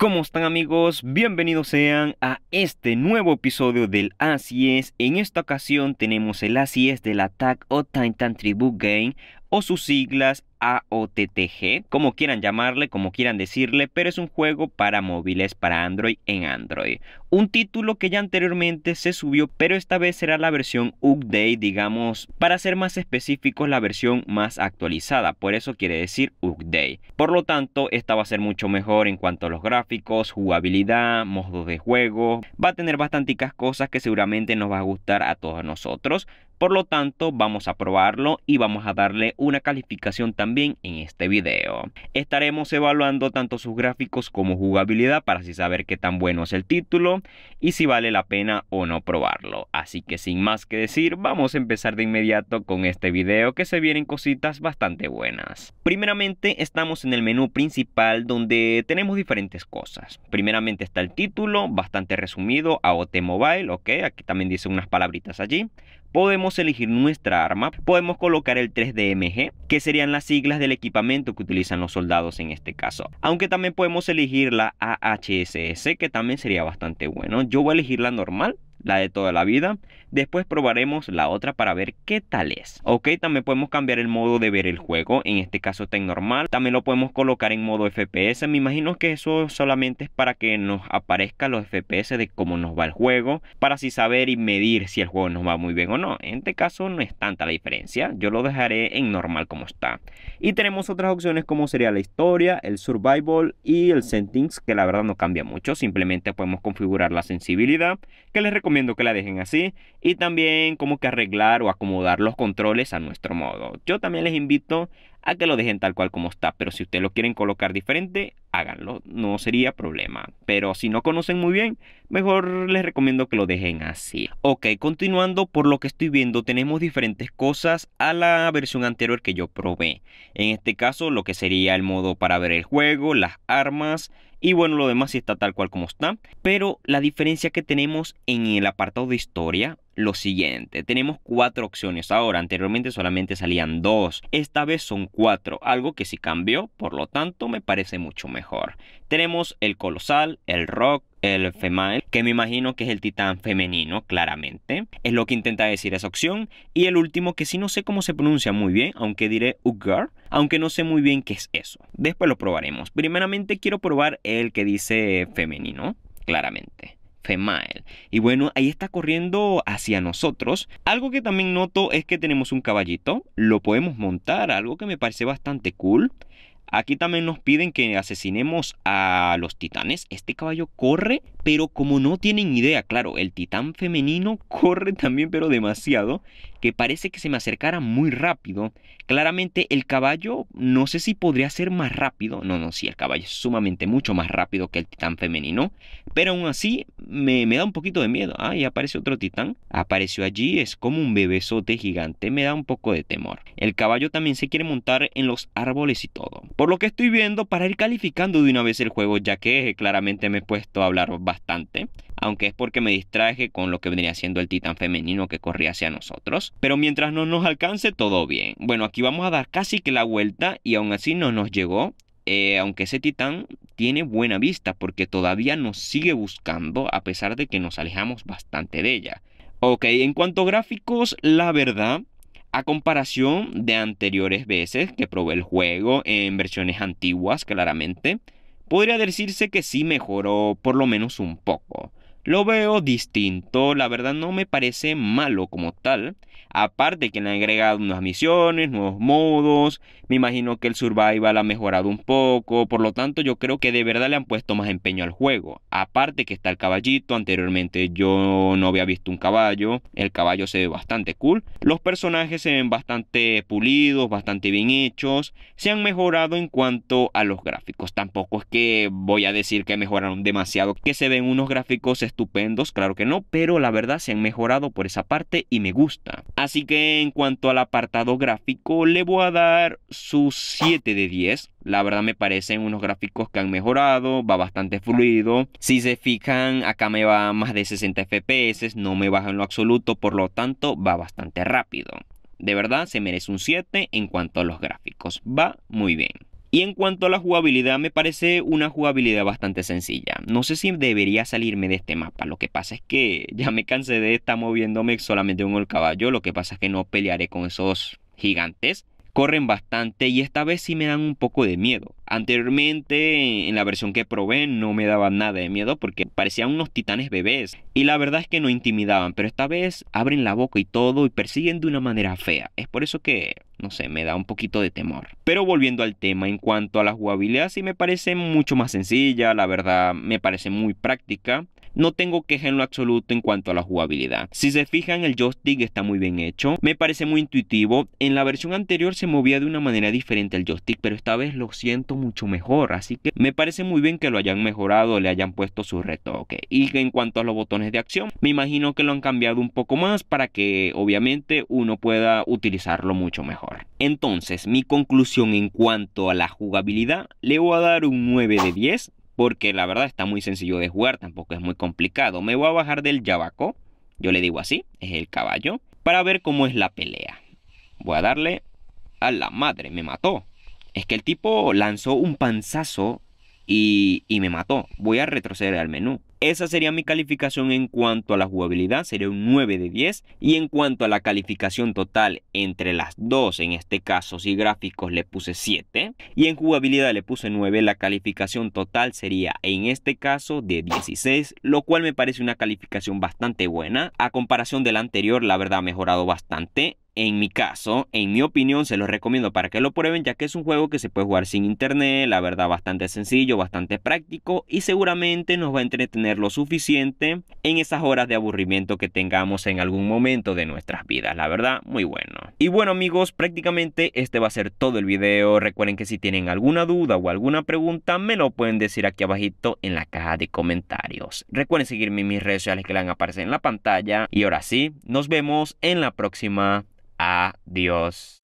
¿Cómo están amigos? Bienvenidos sean a este nuevo episodio del Así es. En esta ocasión tenemos el Así es del Attack on Titan Tribute Game o sus siglas AOTTG, como quieran llamarle, como quieran decirle, pero es un juego para móviles, para Android en Android. Un título que ya anteriormente se subió, pero esta vez será la versión update, digamos, para ser más específicos, la versión más actualizada, por eso quiere decir update. Por lo tanto, esta va a ser mucho mejor en cuanto a los gráficos, jugabilidad, modos de juego, va a tener bastantes cosas que seguramente nos va a gustar a todos nosotros. Por lo tanto, vamos a probarlo y vamos a darle una calificación también en este video. Estaremos evaluando tanto sus gráficos como jugabilidad para así saber qué tan bueno es el título y si vale la pena o no probarlo. Así que sin más que decir, vamos a empezar de inmediato con este video que se vienen cositas bastante buenas. Primeramente estamos en el menú principal donde tenemos diferentes cosas. Primeramente está el título, bastante resumido, AOT Mobile, ok, aquí también dice unas palabritas allí podemos elegir nuestra arma, podemos colocar el 3DMG, que serían las siglas del equipamiento que utilizan los soldados en este caso. Aunque también podemos elegir la AHSS, que también sería bastante bueno. Yo voy a elegir la normal la de toda la vida. Después probaremos la otra para ver qué tal es. Ok, también podemos cambiar el modo de ver el juego. En este caso está en normal. También lo podemos colocar en modo FPS. Me imagino que eso solamente es para que nos aparezca los FPS de cómo nos va el juego. Para así saber y medir si el juego nos va muy bien o no. En este caso no es tanta la diferencia. Yo lo dejaré en normal como está. Y tenemos otras opciones como sería la historia, el survival y el settings. Que la verdad no cambia mucho. Simplemente podemos configurar la sensibilidad. Que les recomiendo recomiendo que la dejen así y también como que arreglar o acomodar los controles a nuestro modo. Yo también les invito a que lo dejen tal cual como está, pero si ustedes lo quieren colocar diferente, háganlo, no sería problema. Pero si no conocen muy bien, mejor les recomiendo que lo dejen así. Ok, continuando por lo que estoy viendo, tenemos diferentes cosas a la versión anterior que yo probé. En este caso, lo que sería el modo para ver el juego, las armas, y bueno, lo demás sí está tal cual como está. Pero la diferencia que tenemos en el apartado de historia lo siguiente. Tenemos cuatro opciones ahora, anteriormente solamente salían dos. Esta vez son cuatro, algo que sí cambió, por lo tanto me parece mucho mejor. Tenemos el colosal, el rock, el female, que me imagino que es el titán femenino, claramente. Es lo que intenta decir esa opción. Y el último, que sí no sé cómo se pronuncia muy bien, aunque diré Ugar, aunque no sé muy bien qué es eso. Después lo probaremos. Primeramente quiero probar el que dice femenino, claramente female. Y bueno, ahí está corriendo hacia nosotros. Algo que también noto es que tenemos un caballito, lo podemos montar, algo que me parece bastante cool. Aquí también nos piden que asesinemos a los titanes. Este caballo corre, pero como no tienen idea, claro, el titán femenino corre también, pero demasiado, que parece que se me acercara muy rápido. Claramente el caballo, no sé si podría ser más rápido. No, no, sí, el caballo es sumamente mucho más rápido que el titán femenino. Pero aún así, me, da un poquito de miedo. Ah, y aparece otro titán. Apareció allí, es como un bebesote gigante. Me da un poco de temor. El caballo también se quiere montar en los árboles y todo por lo que estoy viendo para ir calificando de una vez el juego, ya que eh, claramente me he puesto a hablar bastante, aunque es porque me distraje con lo que venía siendo el titán femenino que corría hacia nosotros. Pero mientras no nos alcance, todo bien. Bueno, aquí vamos a dar casi que la vuelta y aún así no nos llegó. Eh, aunque ese titán tiene buena vista porque todavía nos sigue buscando a pesar de que nos alejamos bastante de ella. Ok, en cuanto a gráficos, la verdad, a comparación de anteriores veces que probé el juego en versiones antiguas, claramente, podría decirse que sí mejoró por lo menos un poco. Lo veo distinto, la verdad no me parece malo como tal. Aparte que le han agregado unas misiones, nuevos modos, me imagino que el survival ha mejorado un poco, por lo tanto yo creo que de verdad le han puesto más empeño al juego. Aparte que está el caballito, anteriormente yo no había visto un caballo, el caballo se ve bastante cool. Los personajes se ven bastante pulidos, bastante bien hechos, se han mejorado en cuanto a los gráficos. Tampoco es que voy a decir que mejoraron demasiado, que se ven unos gráficos estupendos, claro que no, pero la verdad se han mejorado por esa parte y me gusta. Así que en cuanto al apartado gráfico, le voy a dar su 7 de 10. La verdad me parecen unos gráficos que han mejorado, va bastante fluido. Si se fijan, acá me va más de 60 FPS, no me baja en lo absoluto, por lo tanto va bastante rápido. De verdad se merece un 7 en cuanto a los gráficos. Va muy bien. Y en cuanto a la jugabilidad, me parece una jugabilidad bastante sencilla. No sé si debería salirme de este mapa. Lo que pasa es que ya me cansé de estar moviéndome solamente con el caballo. Lo que pasa es que no pelearé con esos gigantes. Corren bastante y esta vez sí me dan un poco de miedo. Anteriormente, en la versión que probé, no me daban nada de miedo porque parecían unos titanes bebés. Y la verdad es que no intimidaban, pero esta vez abren la boca y todo y persiguen de una manera fea. Es por eso que no sé, me da un poquito de temor. Pero volviendo al tema, en cuanto a la jugabilidad, sí me parece mucho más sencilla, la verdad me parece muy práctica. No tengo queja en lo absoluto en cuanto a la jugabilidad. Si se fijan, el joystick está muy bien hecho. Me parece muy intuitivo. En la versión anterior se movía de una manera diferente el joystick, pero esta vez lo siento mucho mejor. Así que me parece muy bien que lo hayan mejorado, le hayan puesto su retoque. Y en cuanto a los botones de acción, me imagino que lo han cambiado un poco más para que obviamente uno pueda utilizarlo mucho mejor. Entonces, mi conclusión en cuanto a la jugabilidad, le voy a dar un 9 de 10 porque la verdad está muy sencillo de jugar, tampoco es muy complicado. Me voy a bajar del Yabaco, yo le digo así, es el caballo, para ver cómo es la pelea. Voy a darle a la madre, me mató. Es que el tipo lanzó un panzazo y, y me mató. Voy a retroceder al menú. Esa sería mi calificación en cuanto a la jugabilidad, sería un 9 de 10. Y en cuanto a la calificación total entre las dos, en este caso si gráficos le puse 7 y en jugabilidad le puse 9, la calificación total sería en este caso de 16, lo cual me parece una calificación bastante buena. A comparación de la anterior, la verdad ha mejorado bastante en mi caso, en mi opinión, se los recomiendo para que lo prueben, ya que es un juego que se puede jugar sin internet, la verdad bastante sencillo, bastante práctico y seguramente nos va a entretener lo suficiente en esas horas de aburrimiento que tengamos en algún momento de nuestras vidas, la verdad, muy bueno. Y bueno amigos, prácticamente este va a ser todo el video, recuerden que si tienen alguna duda o alguna pregunta, me lo pueden decir aquí abajito en la caja de comentarios. Recuerden seguirme en mis redes sociales que le van a aparecer en la pantalla y ahora sí, nos vemos en la próxima Adiós.